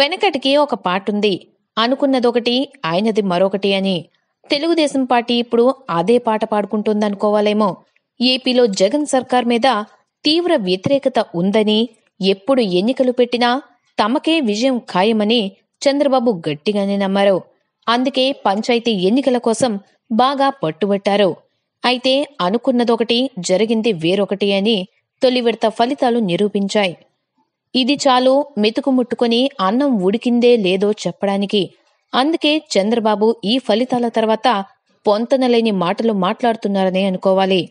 వెనకటికి ఒక పాటుంది అనుకున్నదొకటి ఆయనది మరొకటి అని తెలుగుదేశం పార్టీ ఇప్పుడు అదే పాట పాడుకుంటుందనుకోవాలేమో ఏపీలో జగన్ సర్కార్ మీద తీవ్ర వ్యతిరేకత ఉందని ఎప్పుడు ఎన్నికలు పెట్టినా తమకే విజయం ఖాయమని చంద్రబాబు గట్టిగానే నమ్మారు అందుకే పంచాయతీ ఎన్నికల కోసం బాగా పట్టుబట్టారు అయితే అనుకున్నదొకటి జరిగింది వేరొకటి అని తొలి విడత ఫలితాలు నిరూపించాయి ఇది చాలు మెతుకు ముట్టుకొని అన్నం ఉడికిందే లేదో చెప్పడానికి అందుకే చంద్రబాబు ఈ ఫలితాల తర్వాత పొంతనలేని మాటలు మాట్లాడుతున్నారని అనుకోవాలి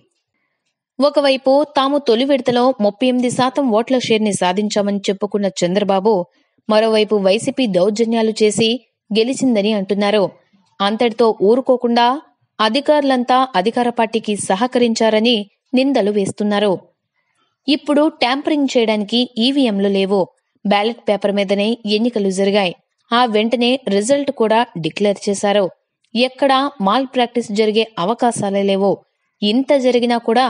ఒకవైపు తాము తొలి విడతలో ముప్పై ఎనిమిది శాతం ఓట్ల షేర్ని సాధించామని చెప్పుకున్న చంద్రబాబు మరోవైపు వైసీపీ దౌర్జన్యాలు చేసి గెలిచిందని అంటున్నారు అంతటితో ఊరుకోకుండా అధికారులంతా అధికార పార్టీకి సహకరించారని నిందలు వేస్తున్నారు ఇప్పుడు ట్యాంపరింగ్ చేయడానికి ఈవీఎంలు లేవు బ్యాలెట్ పేపర్ మీదనే ఎన్నికలు జరిగాయి ఆ వెంటనే రిజల్ట్ కూడా డిక్లేర్ చేశారు ఎక్కడా మాల్ ప్రాక్టీస్ జరిగే అవకాశాలే లేవు ఇంత జరిగినా కూడా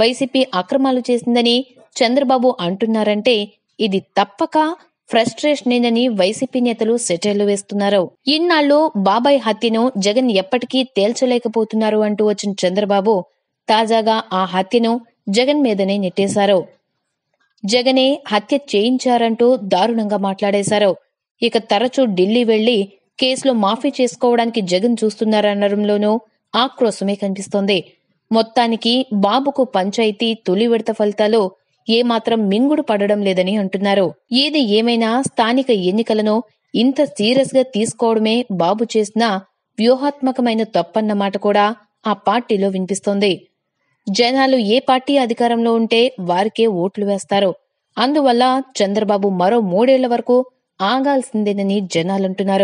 వైసీపీ అక్రమాలు చేసిందని చంద్రబాబు అంటున్నారంటే ఇది తప్పక ఏనని వైసీపీ నేతలు సెటైర్లు వేస్తున్నారు ఇన్నాళ్ళు బాబాయ్ హత్యను జగన్ ఎప్పటికీ తేల్చలేకపోతున్నారు అంటూ వచ్చిన చంద్రబాబు తాజాగా ఆ హత్యను జగన్ మీదనే నెట్టేశారు జగనే హత్య చేయించారంటూ దారుణంగా మాట్లాడేశారు ఇక తరచూ ఢిల్లీ వెళ్లి కేసులో మాఫీ చేసుకోవడానికి జగన్ చూస్తున్నారనడంలోనూ ఆక్రోశమే కనిపిస్తోంది మొత్తానికి బాబుకు పంచాయతీ తొలి విడత ఫలితాలు ఏమాత్రం మింగుడు పడడం లేదని అంటున్నారు ఏది ఏమైనా స్థానిక ఎన్నికలను ఇంత సీరియస్ గా తీసుకోవడమే బాబు చేసిన వ్యూహాత్మకమైన తప్పన్న మాట కూడా ఆ పార్టీలో వినిపిస్తోంది జనాలు ఏ పార్టీ అధికారంలో ఉంటే వారికే ఓట్లు వేస్తారు అందువల్ల చంద్రబాబు మరో మూడేళ్ల వరకు ఆగాల్సిందేనని జనాలంటున్నారు